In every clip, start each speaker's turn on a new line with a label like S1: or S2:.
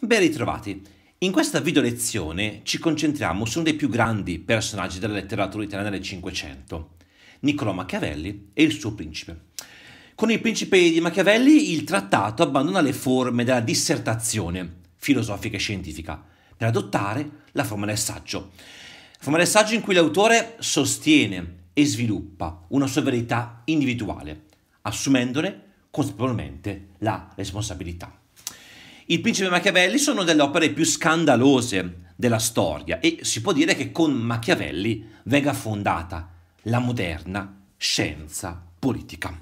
S1: Ben ritrovati! In questa video lezione ci concentriamo su uno dei più grandi personaggi della letteratura italiana del Cinquecento, Niccolò Machiavelli e il suo principe. Con il principe di Machiavelli il trattato abbandona le forme della dissertazione filosofica e scientifica per adottare la forma del saggio. La forma del saggio in cui l'autore sostiene e sviluppa una sua verità individuale, assumendone consapevolmente la responsabilità. Il principe Machiavelli sono delle opere più scandalose della storia e si può dire che con Machiavelli venga fondata la moderna scienza politica.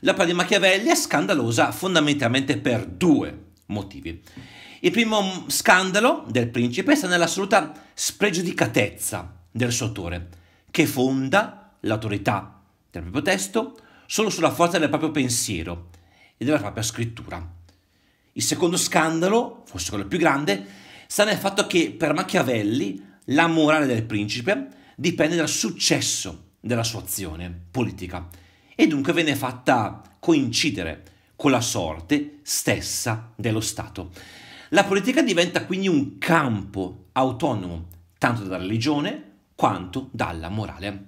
S1: L'opera di Machiavelli è scandalosa fondamentalmente per due motivi. Il primo scandalo del principe sta nell'assoluta spregiudicatezza del suo autore, che fonda l'autorità del proprio testo solo sulla forza del proprio pensiero e della propria scrittura. Il secondo scandalo, forse quello più grande, sta nel fatto che per Machiavelli la morale del principe dipende dal successo della sua azione politica e dunque viene fatta coincidere con la sorte stessa dello Stato. La politica diventa quindi un campo autonomo tanto dalla religione quanto dalla morale.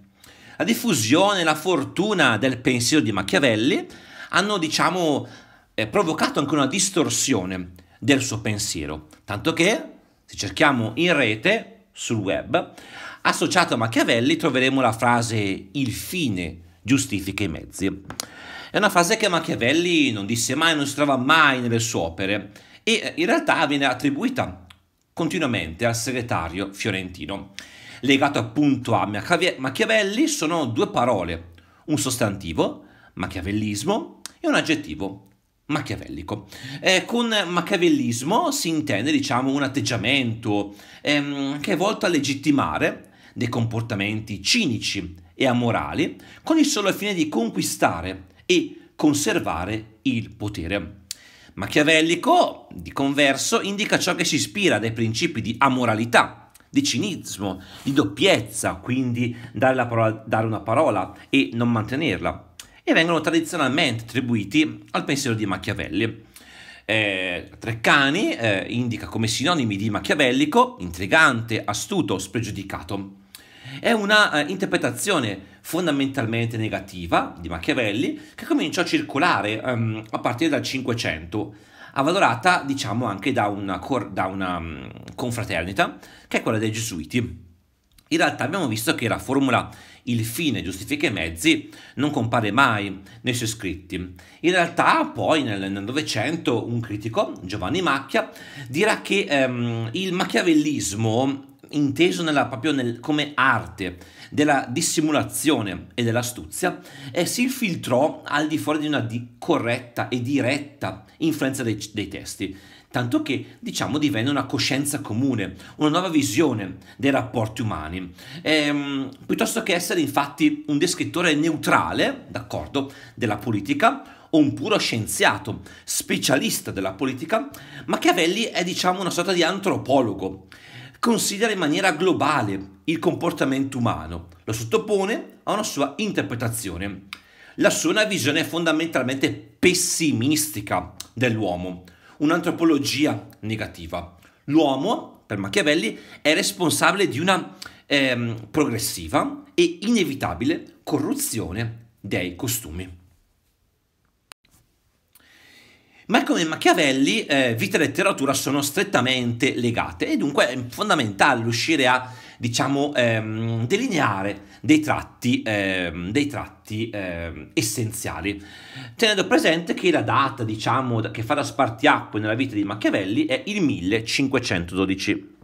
S1: La diffusione e la fortuna del pensiero di Machiavelli hanno, diciamo, eh, provocato anche una distorsione del suo pensiero. Tanto che, se cerchiamo in rete, sul web, associato a Machiavelli, troveremo la frase il fine giustifica i mezzi. È una frase che Machiavelli non disse mai, non si trova mai nelle sue opere e eh, in realtà viene attribuita continuamente al segretario fiorentino. Legato appunto a Machiavelli sono due parole, un sostantivo, machiavellismo, è un aggettivo machiavellico. Eh, con machiavellismo si intende, diciamo, un atteggiamento ehm, che è volto a legittimare dei comportamenti cinici e amorali con il solo fine di conquistare e conservare il potere. Machiavellico, di converso, indica ciò che si ispira dai principi di amoralità, di cinismo, di doppiezza, quindi dare, parola, dare una parola e non mantenerla, e vengono tradizionalmente attribuiti al pensiero di Machiavelli. Eh, Treccani eh, indica come sinonimi di machiavellico intrigante, astuto, spregiudicato. È una eh, interpretazione fondamentalmente negativa di Machiavelli che cominciò a circolare ehm, a partire dal Cinquecento, avvalorata diciamo anche da una, da una um, confraternita che è quella dei Gesuiti. In realtà abbiamo visto che la formula il fine giustifica i mezzi non compare mai nei suoi scritti. In realtà poi nel, nel Novecento un critico, Giovanni Macchia, dirà che ehm, il machiavellismo inteso nella, proprio nel, come arte della dissimulazione e dell'astuzia, eh, si infiltrò al di fuori di una di corretta e diretta influenza dei, dei testi tanto che diciamo divenne una coscienza comune, una nuova visione dei rapporti umani. Ehm, piuttosto che essere infatti un descrittore neutrale, d'accordo, della politica, o un puro scienziato, specialista della politica, Machiavelli è diciamo una sorta di antropologo. Considera in maniera globale il comportamento umano, lo sottopone a una sua interpretazione. La sua è una visione fondamentalmente pessimistica dell'uomo, un'antropologia negativa. L'uomo, per Machiavelli, è responsabile di una eh, progressiva e inevitabile corruzione dei costumi. Ma come Machiavelli, eh, vita e letteratura sono strettamente legate e dunque è fondamentale riuscire a diciamo, ehm, delineare dei tratti, ehm, dei tratti ehm, essenziali, tenendo presente che la data, diciamo, che fa da spartiacque nella vita di Machiavelli è il 1512.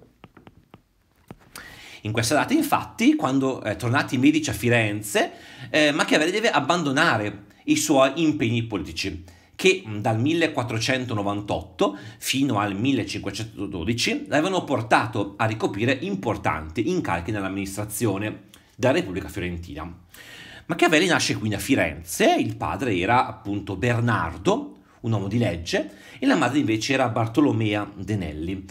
S1: In questa data, infatti, quando è eh, tornati i medici a Firenze, eh, Machiavelli deve abbandonare i suoi impegni politici che mm, dal 1498 fino al 1512 l'avevano portato a ricoprire importanti incarichi nell'amministrazione della Repubblica Fiorentina. Machiavelli nasce quindi a Firenze, il padre era appunto Bernardo, un uomo di legge, e la madre invece era Bartolomea Denelli.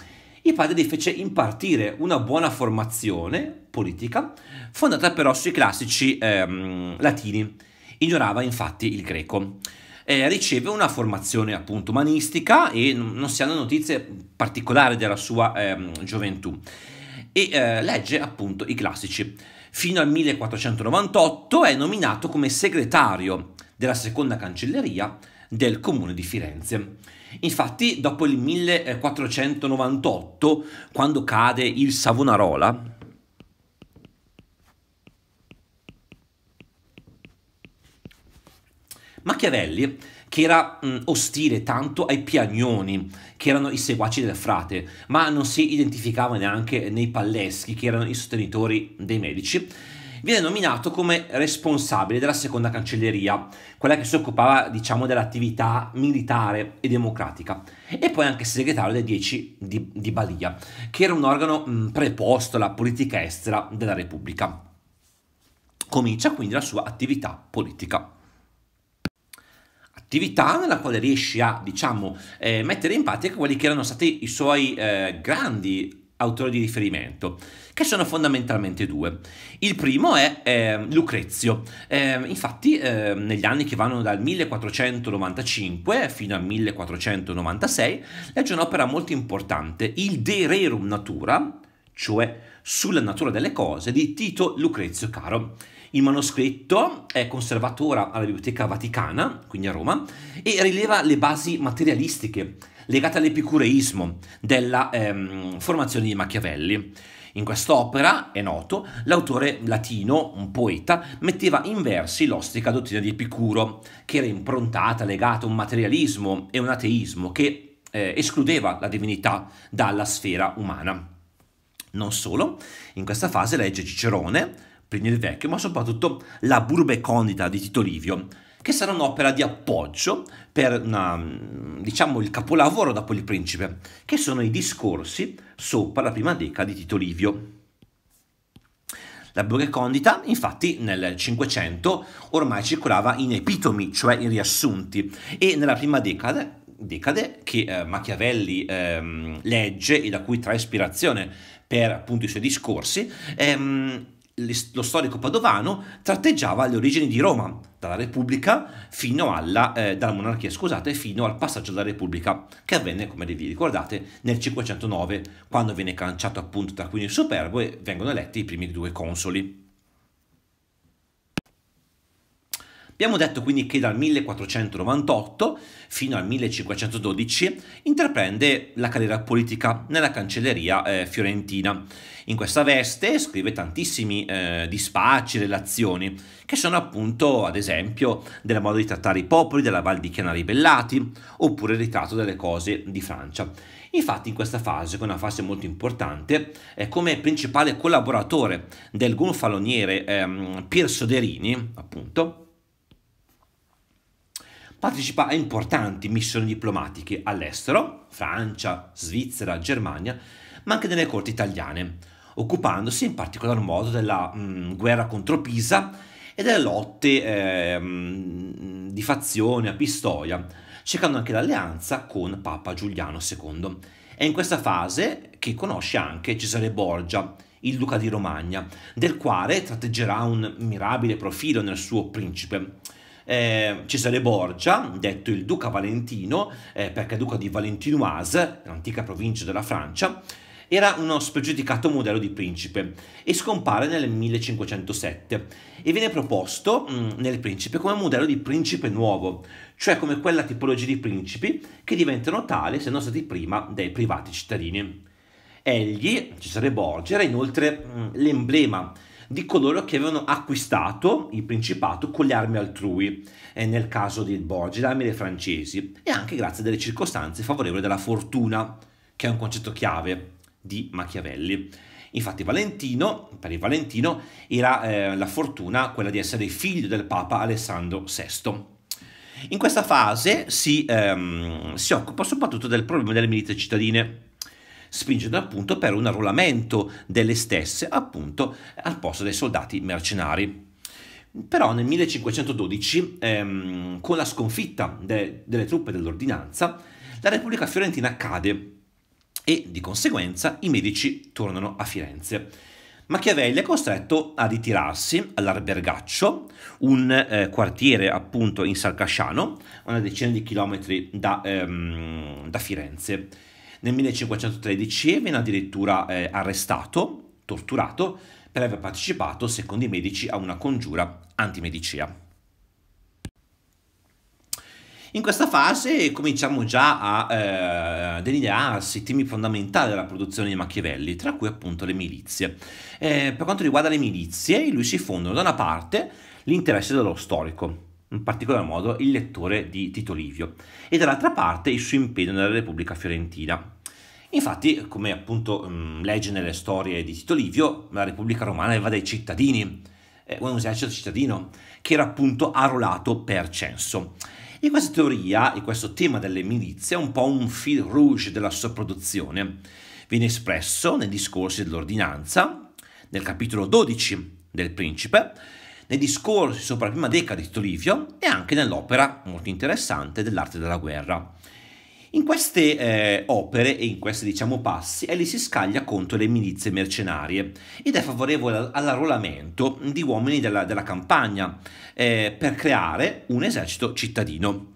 S1: Il padre gli fece impartire una buona formazione politica, fondata però sui classici ehm, latini. Ignorava infatti il greco eh, riceve una formazione appunto umanistica e non si hanno notizie particolari della sua eh, gioventù e eh, legge appunto i classici. Fino al 1498 è nominato come segretario della seconda cancelleria del comune di Firenze. Infatti, dopo il 1498, quando cade il Savonarola, Machiavelli, che era mh, mm, ostile tanto ai piagnoni, che erano i seguaci del frate, ma non si identificava neanche nei palleschi, che erano i sostenitori dei medici, viene nominato come responsabile della seconda cancelleria, quella che si occupava, diciamo, dell'attività militare e democratica, e poi anche segretario dei Dieci di, di Balia, che era un organo mh, mm, preposto alla politica estera della Repubblica. Comincia quindi la sua attività politica attività nella quale riesce a, diciamo, eh, mettere in pratica quelli che erano stati i suoi eh, grandi autori di riferimento, che sono fondamentalmente due. Il primo è eh, Lucrezio, eh, infatti eh, negli anni che vanno dal 1495 fino al 1496 legge un'opera molto importante, il De Rerum Natura, cioè sulla natura delle cose, di Tito Lucrezio Caro il manoscritto è conservato ora alla Biblioteca Vaticana, quindi a Roma, e rileva le basi materialistiche legate all'epicureismo della ehm, formazione di Machiavelli. In quest'opera, è noto, l'autore latino, un poeta, metteva in versi l'ostica dottrina di Epicuro, che era improntata, legata a un materialismo e un ateismo che eh, escludeva la divinità dalla sfera umana. Non solo, in questa fase legge Cicerone, per il vecchio, ma soprattutto La Burbe Condita di Tito Livio, che sarà un'opera di appoggio per una, mm, diciamo, il capolavoro dopo il principe, che sono i discorsi sopra la prima deca di Tito Livio. La Burbe Condita, infatti, nel Cinquecento ormai circolava in epitomi, cioè in riassunti, e nella prima decade decade che eh, Machiavelli ehm, legge e da cui trae ispirazione per appunto i suoi discorsi, ehm, lo storico padovano tratteggiava le origini di Roma, dalla Repubblica fino alla, eh, dalla monarchia, scusate, fino al passaggio della Repubblica, che avvenne, come vi ricordate, nel 509, quando viene canciato appunto Tarquinio Superbo e vengono eletti i primi due consoli. Abbiamo detto quindi che dal 1498 fino al 1512 intraprende la carriera politica nella cancelleria eh, fiorentina. In questa veste scrive tantissimi eh, dispacci, relazioni, che sono appunto, ad esempio, del modo di trattare i popoli, della Val di Chiana ribellati, oppure il ritratto delle cose di Francia. Infatti in questa fase, che è una fase molto importante, eh, come principale collaboratore del gonfaloniere ehm, Pier Soderini, appunto, partecipa a importanti missioni diplomatiche all'estero, Francia, Svizzera, Germania, ma anche nelle corti italiane, occupandosi in particolar modo della mh, mm, guerra contro Pisa e delle lotte eh, mh, di fazione a Pistoia, cercando anche l'alleanza con Papa Giuliano II. È in questa fase che conosce anche Cesare Borgia, il duca di Romagna, del quale tratteggerà un mirabile profilo nel suo principe eh, Cesare Borgia, detto il duca valentino, eh, perché è duca di Valentinoise, l'antica provincia della Francia, era uno spregiudicato modello di principe e scompare nel 1507 e viene proposto mh, mm, nel principe come modello di principe nuovo, cioè come quella tipologia di principi che diventano tali se non stati prima dei privati cittadini. Egli, Cesare Borgia, era inoltre mh, mm, l'emblema di coloro che avevano acquistato il principato con le armi altrui, eh, nel caso di Borgia, le armi dei francesi, e anche grazie delle circostanze favorevoli della fortuna, che è un concetto chiave di Machiavelli. Infatti Valentino, per il Valentino, era eh, la fortuna quella di essere figlio del Papa Alessandro VI. In questa fase si, ehm, si occupa soprattutto del problema delle milizie cittadine, spingono appunto per un arruolamento delle stesse appunto al posto dei soldati mercenari. Però nel 1512, ehm, con la sconfitta de delle truppe dell'ordinanza, la Repubblica fiorentina cade e di conseguenza i medici tornano a Firenze. Machiavelli è costretto a ritirarsi all'Arbergaccio, un eh, quartiere appunto in Salcasciano, una decina di chilometri da, ehm, da Firenze nel 1513 viene addirittura eh, arrestato, torturato, per aver partecipato, secondo i medici, a una congiura antimedicea. In questa fase cominciamo già a eh, delinearsi temi fondamentali della produzione di Machiavelli, tra cui appunto le milizie. Eh, per quanto riguarda le milizie, lui si fondono da una parte l'interesse dello storico, in particolar modo il lettore di Tito Livio, e dall'altra parte il suo impegno nella Repubblica Fiorentina. Infatti, come appunto mh, mm, legge nelle storie di Tito Livio, la Repubblica Romana aveva dei cittadini, eh, un esercito cittadino, che era appunto arruolato per censo. E questa teoria e questo tema delle milizie è un po' un fil rouge della sua produzione. Viene espresso nei discorsi dell'ordinanza, nel capitolo 12 del Principe, nei discorsi sopra la prima decada di Tito e anche nell'opera molto interessante dell'arte della guerra. In queste eh, opere e in questi diciamo, passi egli si scaglia contro le milizie mercenarie ed è favorevole all'arruolamento di uomini della, della campagna eh, per creare un esercito cittadino.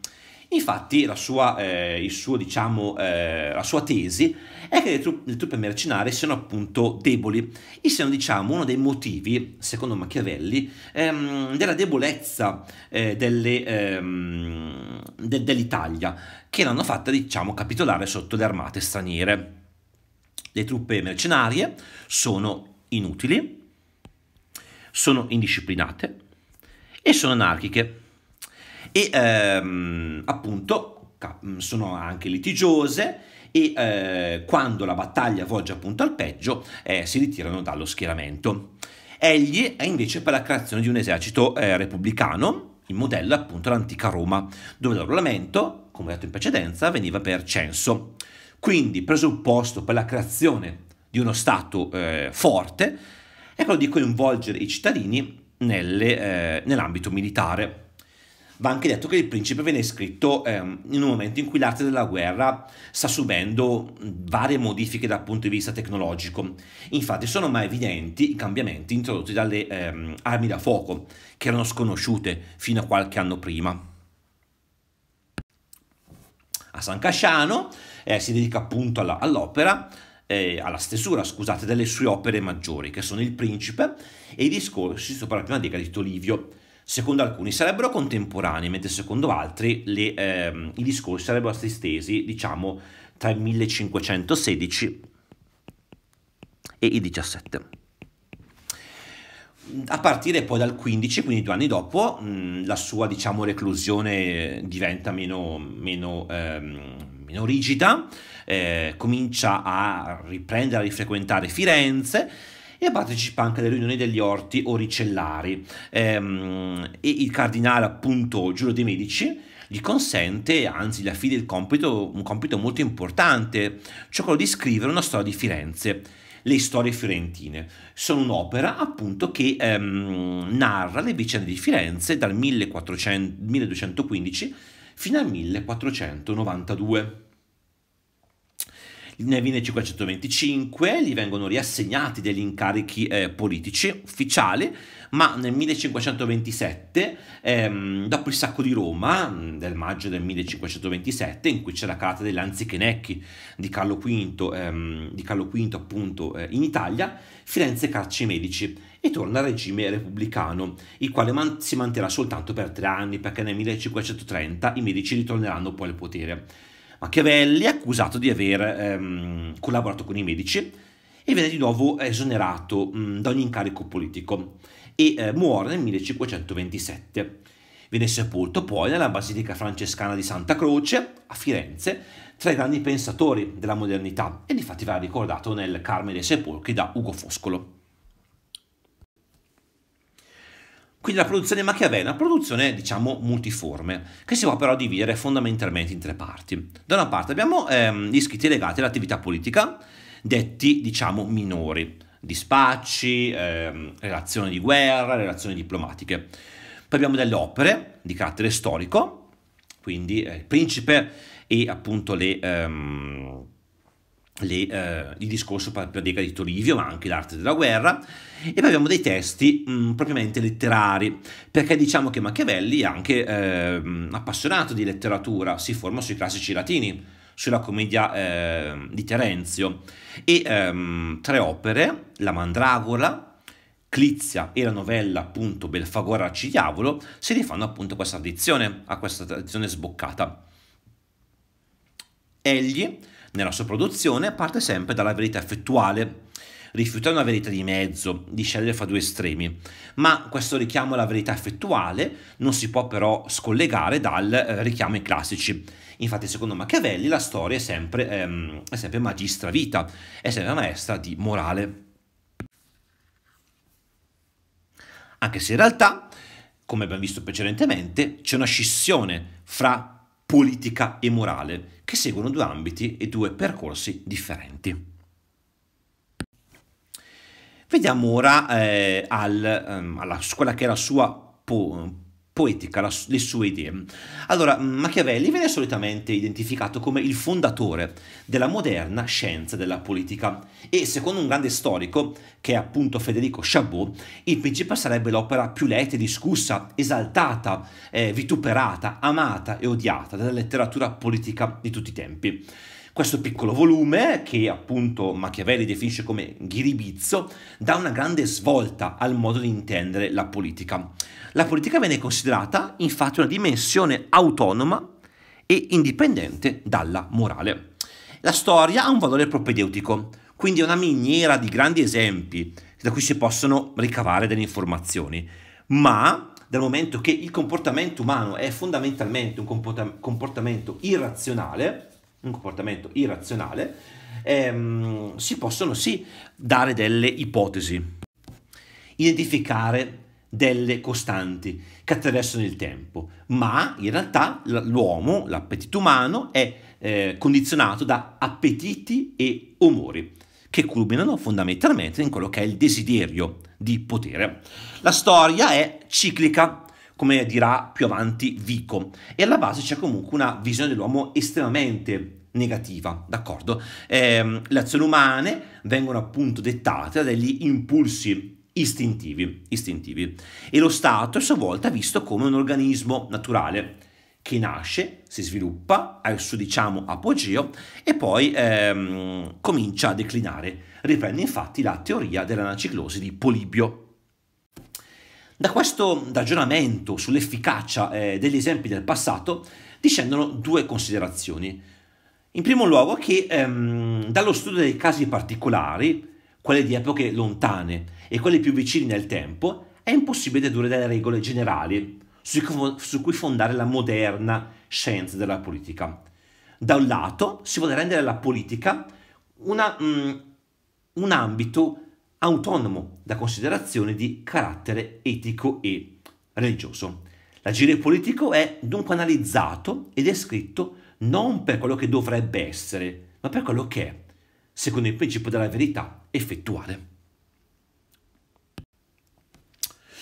S1: Infatti la sua, eh, suo, diciamo, eh, la sua tesi è che le, tru- le truppe mercenarie siano appunto deboli e siano diciamo, uno dei motivi, secondo Machiavelli, ehm, della debolezza eh, delle, ehm, de- dell'Italia, che l'hanno fatta diciamo, capitolare sotto le armate straniere. Le truppe mercenarie sono inutili, sono indisciplinate e sono anarchiche e ehm, appunto mm, sono anche litigiose e eh, quando la battaglia volge appunto al peggio eh, si ritirano dallo schieramento. Egli è invece per la creazione di un esercito eh, repubblicano, il modello appunto l'antica Roma, dove l'arruolamento, come detto in precedenza, veniva per censo. Quindi presupposto per la creazione di uno Stato eh, forte è quello di coinvolgere i cittadini eh, nell'ambito militare. Va anche detto che il principe viene scritto ehm, in un momento in cui l'arte della guerra sta subendo varie modifiche dal punto di vista tecnologico. Infatti sono mai evidenti i cambiamenti introdotti dalle ehm, armi da fuoco, che erano sconosciute fino a qualche anno prima. A San Casciano eh, si dedica appunto alla, all'opera eh, alla stesura scusate, delle sue opere maggiori, che sono Il Principe e i discorsi sopra la prima decade di Livio, secondo alcuni sarebbero contemporanei, mentre secondo altri le, ehm, i discorsi sarebbero stati stesi, diciamo, tra il 1516 e il 17. A partire poi dal 15, quindi due anni dopo, mh, la sua diciamo, reclusione diventa meno, meno, ehm, meno rigida, eh, comincia a riprendere a rifrequentare Firenze e partecipa anche alle riunioni degli orti oricellari ehm, e il cardinale appunto Giulio de' Medici gli consente, anzi gli affida il compito, un compito molto importante, cioè quello di scrivere una storia di Firenze. Le storie fiorentine sono un'opera appunto che ehm, narra le vicende di Firenze dal 1400, 1215 fino al 1492 ne viene 525, gli vengono riassegnati degli incarichi eh, politici ufficiali, ma nel 1527, ehm, dopo il sacco di Roma, del maggio del 1527, in cui c'è la carta degli Lanzichenecchi di Carlo V, ehm, di Carlo V appunto eh, in Italia, Firenze carci i medici e torna al regime repubblicano, il quale man- si manterrà soltanto per tre anni, perché nel 1530 i medici ritorneranno poi al potere. Machiavelli, accusato di aver ehm, collaborato con i medici e viene di nuovo esonerato mh, mm, da ogni incarico politico e eh, muore nel 1527. Viene sepolto poi nella Basilica Francescana di Santa Croce a Firenze tra i grandi pensatori della modernità e infatti va ricordato nel Carmine dei Sepolcri da Ugo Foscolo. Quindi la produzione machiavelliana è una produzione, diciamo, multiforme, che si può però dividere fondamentalmente in tre parti. Da una parte abbiamo ehm, gli iscritti legati all'attività politica, detti, diciamo, minori, dispacci, ehm, relazioni di guerra, relazioni diplomatiche. Poi abbiamo delle opere di carattere storico, quindi eh, il principe e appunto le... Ehm, le, eh, il discorso paradega di Torivio, ma anche l'arte della guerra, e poi abbiamo dei testi mh, mm, propriamente letterari, perché diciamo che Machiavelli è anche eh, appassionato di letteratura, si forma sui classici latini, sulla commedia eh, di Terenzio, e ehm, tre opere, La Mandragola, Clizia e la novella appunto Belfagora a Cigliavolo si rifanno appunto a questa tradizione, a questa tradizione sboccata. Egli nella sua produzione parte sempre dalla verità effettuale, rifiutare una verità di mezzo, di scegliere fra due estremi, ma questo richiamo alla verità effettuale non si può però scollegare dal eh, richiamo ai classici. Infatti secondo Machiavelli la storia è sempre, ehm, è sempre magistra vita, è sempre maestra di morale. Anche se in realtà, come abbiamo visto precedentemente, c'è una scissione fra politica e morale, che seguono due ambiti e due percorsi differenti. Vediamo ora eh, al, ehm, alla, quella che è la sua po- poetica, la, le sue idee. Allora, mm, Machiavelli viene solitamente identificato come il fondatore della moderna scienza della politica e secondo un grande storico, che è appunto Federico Chabot, il principe sarebbe l'opera più letta e discussa, esaltata, eh, vituperata, amata e odiata della letteratura politica di tutti i tempi. Questo piccolo volume, che appunto Machiavelli definisce come ghiribizzo, dà una grande svolta al modo di intendere la politica. La politica viene considerata infatti una dimensione autonoma e indipendente dalla morale. La storia ha un valore propedeutico, quindi è una miniera di grandi esempi da cui si possono ricavare delle informazioni, ma dal momento che il comportamento umano è fondamentalmente un comporta- comportamento irrazionale, un comportamento irrazionale, ehm, si possono sì dare delle ipotesi, identificare delle costanti che attraversano il tempo, ma in realtà l'uomo, l'appetito umano, è eh, condizionato da appetiti e umori che culminano fondamentalmente in quello che è il desiderio di potere. La storia è ciclica, come dirà più avanti Vico. E alla base c'è comunque una visione dell'uomo estremamente negativa, d'accordo? Eh, le azioni umane vengono appunto dettate da degli impulsi istintivi, istintivi e lo Stato a sua volta è visto come un organismo naturale che nasce, si sviluppa al suo diciamo apogeo e poi ehm, comincia a declinare. Riprende infatti la teoria della dell'anaciclosi di Polibio. Da questo ragionamento sull'efficacia eh, degli esempi del passato discendono due considerazioni. In primo luogo che ehm, dallo studio dei casi particolari, quelli di epoche lontane e quelli più vicini nel tempo, è impossibile dedurre delle regole generali su cui fondare la moderna scienza della politica. Da un lato si vuole rendere la politica una, um, un ambito autonomo da considerazioni di carattere etico e religioso. L'agire politico è dunque analizzato e descritto non per quello che dovrebbe essere, ma per quello che è, secondo il principio della verità effettuale.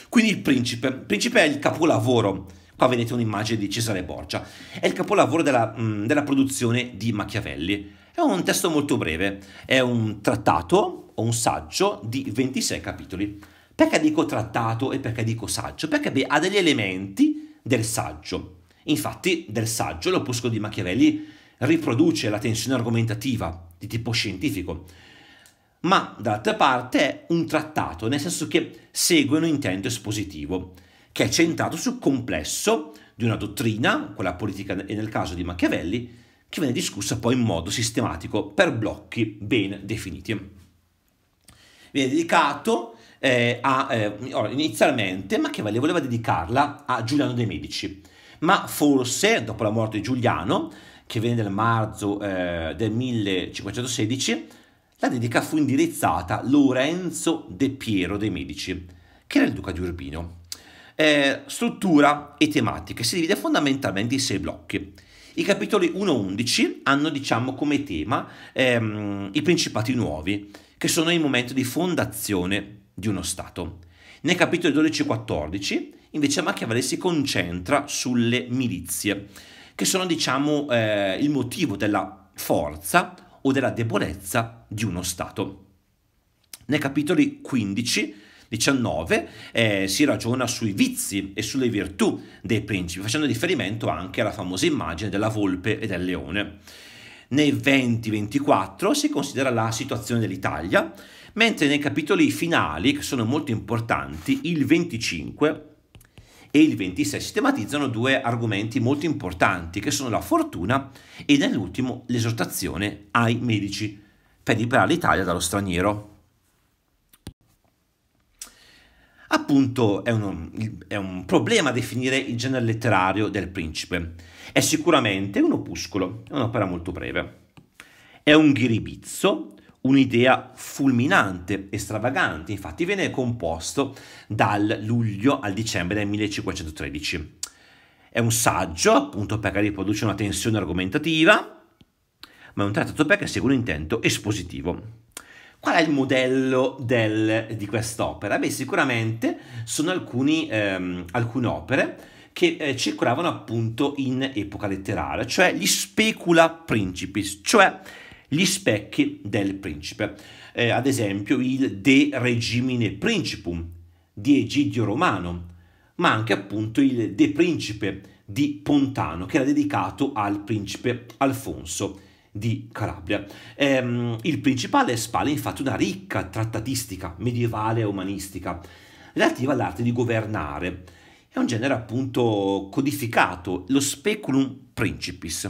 S1: Quindi il principe. Il principe è il capolavoro. Qua vedete un'immagine di Cesare Borgia. È il capolavoro della, mm, della produzione di Machiavelli. È un testo molto breve, è un trattato o un saggio di 26 capitoli. Perché dico trattato e perché dico saggio? Perché beh, ha degli elementi del saggio. Infatti del saggio l'opuscolo di Machiavelli riproduce la tensione argomentativa di tipo scientifico, ma d'altra parte è un trattato, nel senso che segue un intento espositivo, che è centrato sul complesso di una dottrina, quella politica e nel caso di Machiavelli, che viene discussa poi in modo sistematico per blocchi ben definiti viene dedicato eh, a, eh, inizialmente Machiavelli voleva dedicarla a Giuliano dei Medici, ma forse dopo la morte di Giuliano, che venne nel marzo eh, del 1516, la dedica fu indirizzata a Lorenzo De Piero dei Medici, che era il duca di Urbino. Eh, struttura e tematiche si divide fondamentalmente in sei blocchi. I capitoli 1-11 hanno diciamo come tema ehm, i principati nuovi, che sono il momento di fondazione di uno Stato. Nei capitoli 12 e 14 invece Machiavelli si concentra sulle milizie, che sono diciamo eh, il motivo della forza o della debolezza di uno Stato. Nei capitoli 15 19 eh, si ragiona sui vizi e sulle virtù dei principi, facendo riferimento anche alla famosa immagine della volpe e del leone. Nel 2024 si considera la situazione dell'Italia, mentre nei capitoli finali, che sono molto importanti, il 25 e il 26 si tematizzano due argomenti molto importanti che sono la fortuna e nell'ultimo l'esortazione ai medici per liberare l'Italia dallo straniero. Appunto è, uno, è un problema definire il genere letterario del principe. È sicuramente un opuscolo, è un'opera molto breve. È un ghiribizzo, un'idea fulminante e stravagante, infatti viene composto dal luglio al dicembre del 1513. È un saggio, appunto perché riproduce una tensione argomentativa, ma è un trattato perché segue un intento espositivo. Qual è il modello del, di quest'opera? Beh, sicuramente sono alcuni, ehm, alcune opere che eh, circolavano appunto in epoca letteraria, cioè gli specula principis, cioè gli specchi del principe. Eh, ad esempio il De Regimine Principum di Egidio Romano, ma anche appunto il De Principe di Pontano, che era dedicato al principe Alfonso di Calabria. Ehm, il principale spalla infatti una ricca trattatistica medievale e umanistica relativa all'arte di governare. È un genere appunto codificato, lo speculum principis.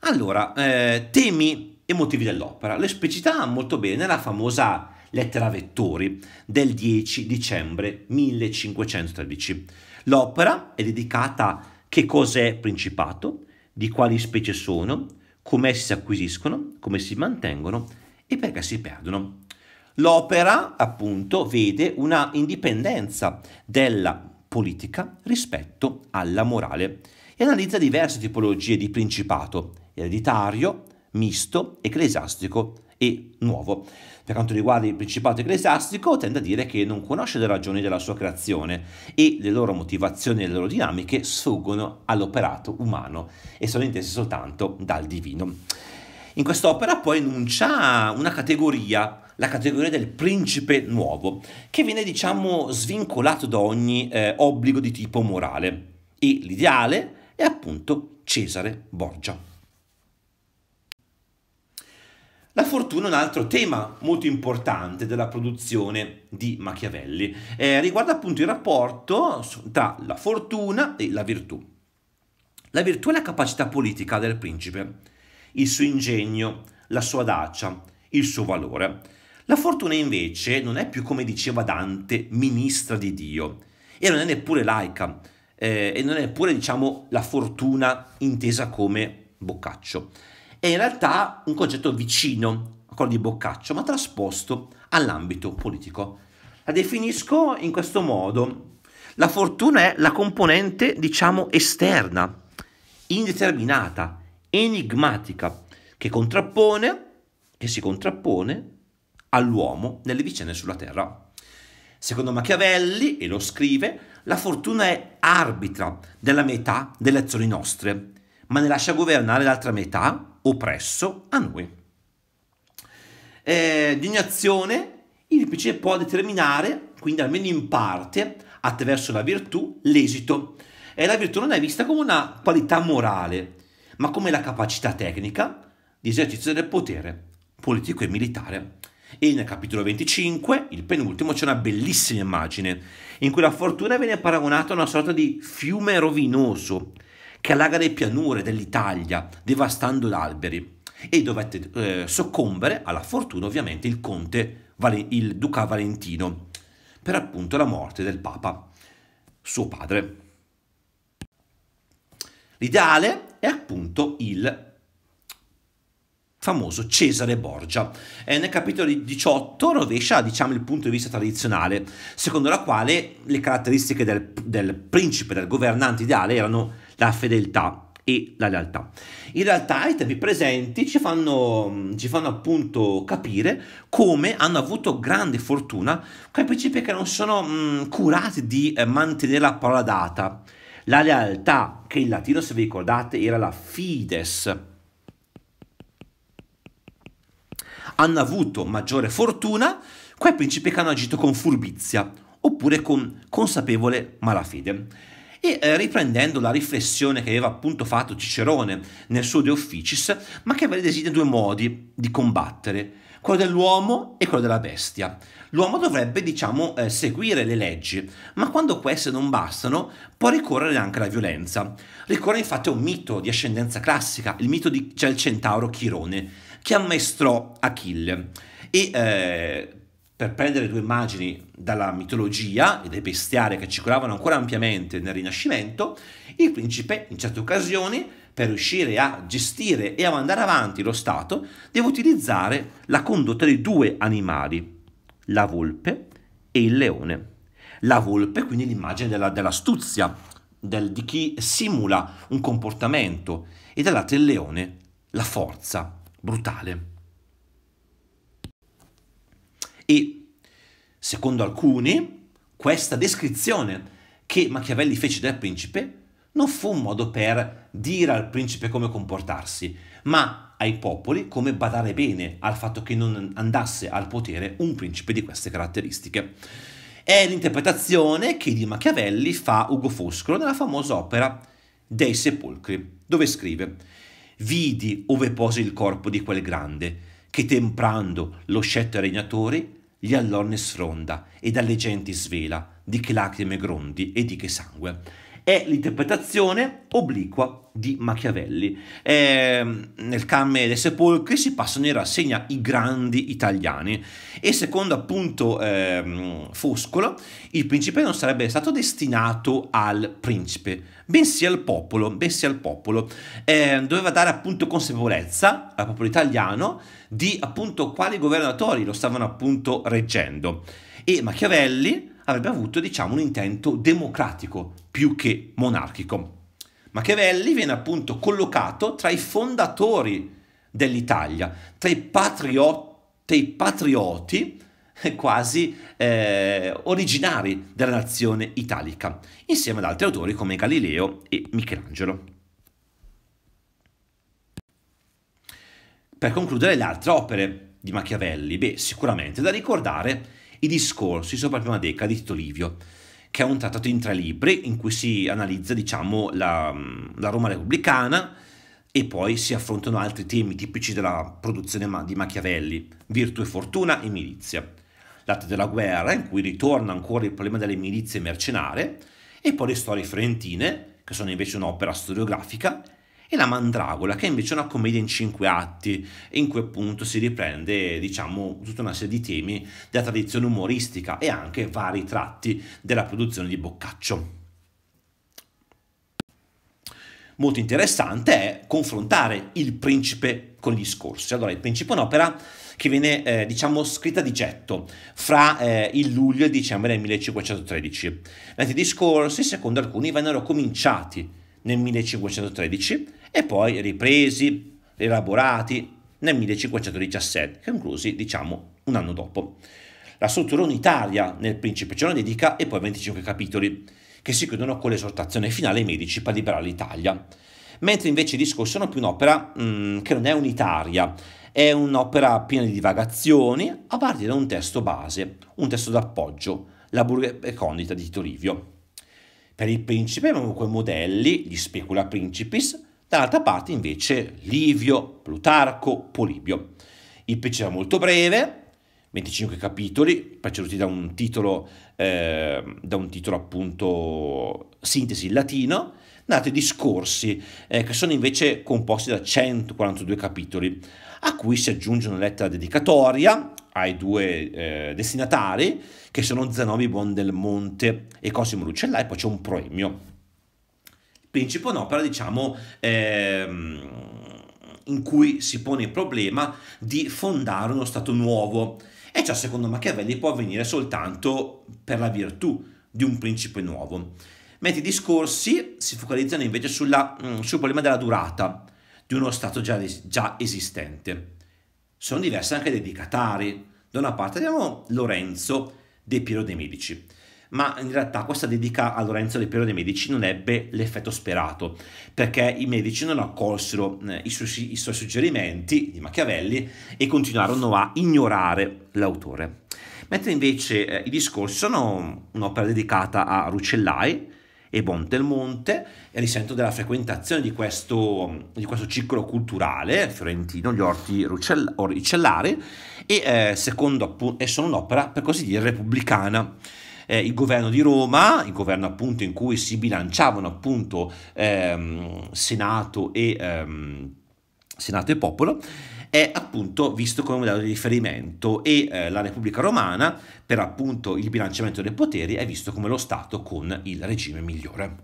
S1: Allora, eh, temi e motivi dell'opera. Le specificità molto bene la famosa lettera Vettori del 10 dicembre 1513. L'opera è dedicata che cos'è Principato, di quali specie sono, come si acquisiscono, come si mantengono e perché si perdono. L'opera, appunto, vede una indipendenza della politica rispetto alla morale e analizza diverse tipologie di principato, ereditario, misto, ecclesiastico e nuovo. Per quanto riguarda il principato ecclesiastico, tende a dire che non conosce le ragioni della sua creazione e le loro motivazioni e le loro dinamiche sfuggono all'operato umano e sono intese soltanto dal divino. In quest'opera poi enuncia una categoria, la categoria del principe nuovo, che viene diciamo svincolato da ogni eh, obbligo di tipo morale e l'ideale è appunto Cesare Borgia. La fortuna è un altro tema molto importante della produzione di Machiavelli, eh, riguarda appunto il rapporto tra la fortuna e la virtù. La virtù è la capacità politica del principe, il suo ingegno, la sua audacia, il suo valore. La fortuna invece non è più, come diceva Dante, ministra di Dio e non è neppure laica eh, e non è neppure, diciamo, la fortuna intesa come boccaccio. È in realtà un concetto vicino a quello di Boccaccio, ma trasposto all'ambito politico. La definisco in questo modo. La fortuna è la componente, diciamo, esterna, indeterminata, enigmatica, che contrappone, che si contrappone all'uomo nelle vicende sulla terra. Secondo Machiavelli, e lo scrive, la fortuna è arbitra della metà delle azioni nostre ma ne lascia governare l'altra metà, oppresso, a noi. Eh, di ogni azione il PC può determinare, quindi almeno in parte, attraverso la virtù, l'esito. E la virtù non è vista come una qualità morale, ma come la capacità tecnica di esercizio del potere politico e militare. E nel capitolo 25, il penultimo, c'è una bellissima immagine in cui la fortuna viene paragonata a una sorta di fiume rovinoso che allaga le pianure dell'Italia, devastando gli alberi, e dovette eh, soccombere alla fortuna ovviamente il conte, il duca Valentino, per appunto la morte del papa, suo padre. L'ideale è appunto il famoso Cesare Borgia. Eh, nel capitolo 18 rovescia diciamo, il punto di vista tradizionale, secondo la quale le caratteristiche del, del principe, del governante ideale erano la fedeltà e la lealtà. In realtà i temi presenti ci fanno, ci fanno appunto capire come hanno avuto grande fortuna quei principi che non sono mh, mm, curati di eh, mantenere la parola data. La lealtà, che in latino se vi ricordate era la fides, hanno avuto maggiore fortuna quei principi che hanno agito con furbizia oppure con consapevole malafede e eh, riprendendo la riflessione che aveva appunto fatto Cicerone nel suo De Officis, Machiavelli designa due modi di combattere, quello dell'uomo e quello della bestia. L'uomo dovrebbe, diciamo, eh, seguire le leggi, ma quando queste non bastano, può ricorrere anche alla violenza. Ricorre infatti a un mito di ascendenza classica, il mito di, cioè centauro Chirone, che ammaestrò Achille e eh, per prendere due immagini dalla mitologia e dai bestiari che circolavano ancora ampiamente nel Rinascimento, il principe, in certe occasioni, per riuscire a gestire e a mandare avanti lo Stato, deve utilizzare la condotta di due animali, la volpe e il leone. La volpe, quindi l'immagine della, dell'astuzia, del, di chi simula un comportamento, e dall'altro il leone, la forza brutale. E secondo alcuni, questa descrizione che Machiavelli fece del principe non fu un modo per dire al principe come comportarsi, ma ai popoli come badare bene al fatto che non andasse al potere un principe di queste caratteristiche. È l'interpretazione che di Machiavelli fa Ugo Foscolo nella famosa opera Dei Sepolcri, dove scrive Vidi ove posi il corpo di quel grande, che temprando lo scettro regnatori gli allonne sfronda e dalle genti svela, di che lacrime grondi e di che sangue è l'interpretazione obliqua di Machiavelli. Eh, nel Camme dei Sepolcri si passano in rassegna i grandi italiani e secondo appunto eh, Foscolo il principe non sarebbe stato destinato al principe, bensì al popolo, bensì al popolo. Eh, doveva dare appunto consapevolezza al popolo italiano di appunto quali governatori lo stavano appunto reggendo e Machiavelli avrebbe avuto diciamo, un intento democratico più che monarchico. Machiavelli viene appunto collocato tra i fondatori dell'Italia, tra i, patrioti, patrioti eh, quasi eh, originari della nazione italica, insieme ad altri autori come Galileo e Michelangelo. Per concludere le altre opere di Machiavelli, beh, sicuramente da ricordare i discorsi sopra la prima decade di Tito Livio, che è un trattato in tre libri in cui si analizza diciamo, la, la Roma repubblicana e poi si affrontano altri temi tipici della produzione di Machiavelli, virtù e fortuna e milizia. L'arte della guerra, in cui ritorna ancora il problema delle milizie mercenarie, e poi le storie fiorentine, che sono invece un'opera storiografica, e La Mandragola, che è invece è una commedia in cinque atti, in cui appunto si riprende, diciamo, tutta una serie di temi della tradizione umoristica e anche vari tratti della produzione di Boccaccio molto interessante è confrontare il principe con gli scorsi. Allora, il principe è un'opera che viene, eh, diciamo, scritta di getto fra eh, il luglio e il dicembre del 1513. Tanti discorsi, secondo alcuni, vennero cominciati nel 1513 e poi ripresi, rielaborati nel 1517, conclusi diciamo un anno dopo. La struttura unitaria nel Principe ce la dedica e poi 25 capitoli, che si chiudono con l'esortazione finale ai medici per liberare l'Italia. Mentre invece i discorsi sono più un'opera mm, che non è unitaria, è un'opera piena di divagazioni a partire da un testo base, un testo d'appoggio, la Burger Condita di Tito Per il principe abbiamo quei modelli, gli specula principis, dall'altra parte invece Livio, Plutarco, Polibio. Il Pecero era molto breve, 25 capitoli, preceduti da un titolo, eh, da un titolo appunto sintesi in latino, nati discorsi eh, che sono invece composti da 142 capitoli, a cui si aggiunge una lettera dedicatoria ai due eh, destinatari, che sono Zanobi Buondelmonte e Cosimo Lucellai, poi c'è un premio Principe un'opera, diciamo, ehm, in cui si pone il problema di fondare uno Stato nuovo. E ciò secondo Machiavelli può avvenire soltanto per la virtù di un principe nuovo. Mentre i discorsi si focalizzano invece sulla, mm, sul problema della durata di uno Stato già, già esistente. Sono diversi anche dei dicatari. Da una parte abbiamo Lorenzo De Piero de Medici, ma in realtà questa dedica a Lorenzo del Piero dei Medici non ebbe l'effetto sperato, perché i Medici non accolsero eh, i suoi, i suoi suggerimenti di Machiavelli e continuarono a ignorare l'autore. Mentre invece eh, i discorsi sono un'opera dedicata a Rucellai e Montelmonte e risento della frequentazione di questo, di questo ciclo culturale fiorentino, gli orti oricellari, e eh, secondo appunto, sono un'opera per così dire repubblicana eh, il governo di Roma, il governo appunto in cui si bilanciavano appunto ehm, Senato, e, ehm, Senato e popolo, è appunto visto come modello di riferimento e eh, la Repubblica Romana, per appunto il bilanciamento dei poteri, è visto come lo Stato con il regime migliore.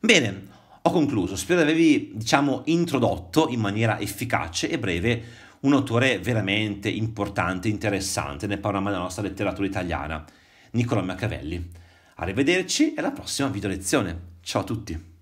S1: Bene, ho concluso, spero di avervi diciamo, introdotto in maniera efficace e breve un autore veramente importante, interessante nel panorama della nostra letteratura italiana, Niccolò Machiavelli. Arrivederci e alla prossima video lezione. Ciao a tutti!